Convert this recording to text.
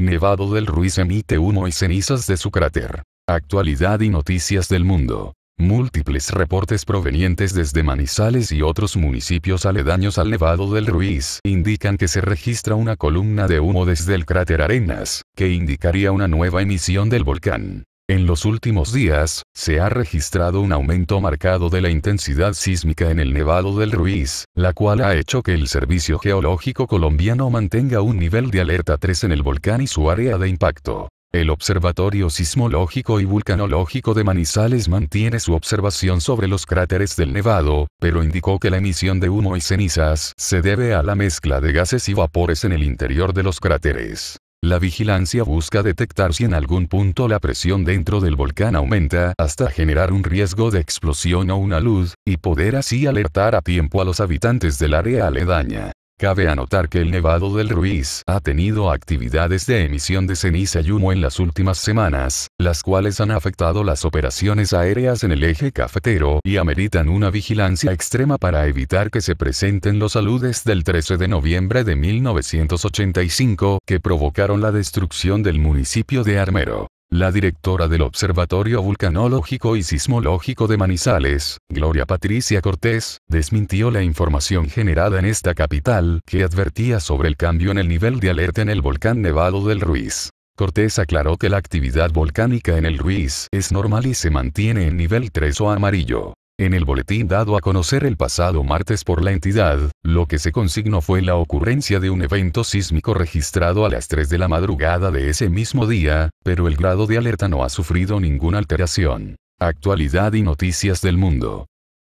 Nevado del Ruiz emite humo y cenizas de su cráter. Actualidad y noticias del mundo. Múltiples reportes provenientes desde Manizales y otros municipios aledaños al Nevado del Ruiz indican que se registra una columna de humo desde el cráter Arenas, que indicaría una nueva emisión del volcán. En los últimos días, se ha registrado un aumento marcado de la intensidad sísmica en el Nevado del Ruiz, la cual ha hecho que el Servicio Geológico Colombiano mantenga un nivel de alerta 3 en el volcán y su área de impacto. El Observatorio Sismológico y Vulcanológico de Manizales mantiene su observación sobre los cráteres del Nevado, pero indicó que la emisión de humo y cenizas se debe a la mezcla de gases y vapores en el interior de los cráteres. La vigilancia busca detectar si en algún punto la presión dentro del volcán aumenta hasta generar un riesgo de explosión o una luz, y poder así alertar a tiempo a los habitantes del área aledaña. Cabe anotar que el Nevado del Ruiz ha tenido actividades de emisión de ceniza y humo en las últimas semanas, las cuales han afectado las operaciones aéreas en el eje cafetero y ameritan una vigilancia extrema para evitar que se presenten los aludes del 13 de noviembre de 1985 que provocaron la destrucción del municipio de Armero. La directora del Observatorio Vulcanológico y Sismológico de Manizales, Gloria Patricia Cortés, desmintió la información generada en esta capital que advertía sobre el cambio en el nivel de alerta en el volcán Nevado del Ruiz. Cortés aclaró que la actividad volcánica en el Ruiz es normal y se mantiene en nivel 3 o amarillo. En el boletín dado a conocer el pasado martes por la entidad, lo que se consignó fue la ocurrencia de un evento sísmico registrado a las 3 de la madrugada de ese mismo día, pero el grado de alerta no ha sufrido ninguna alteración. Actualidad y noticias del mundo.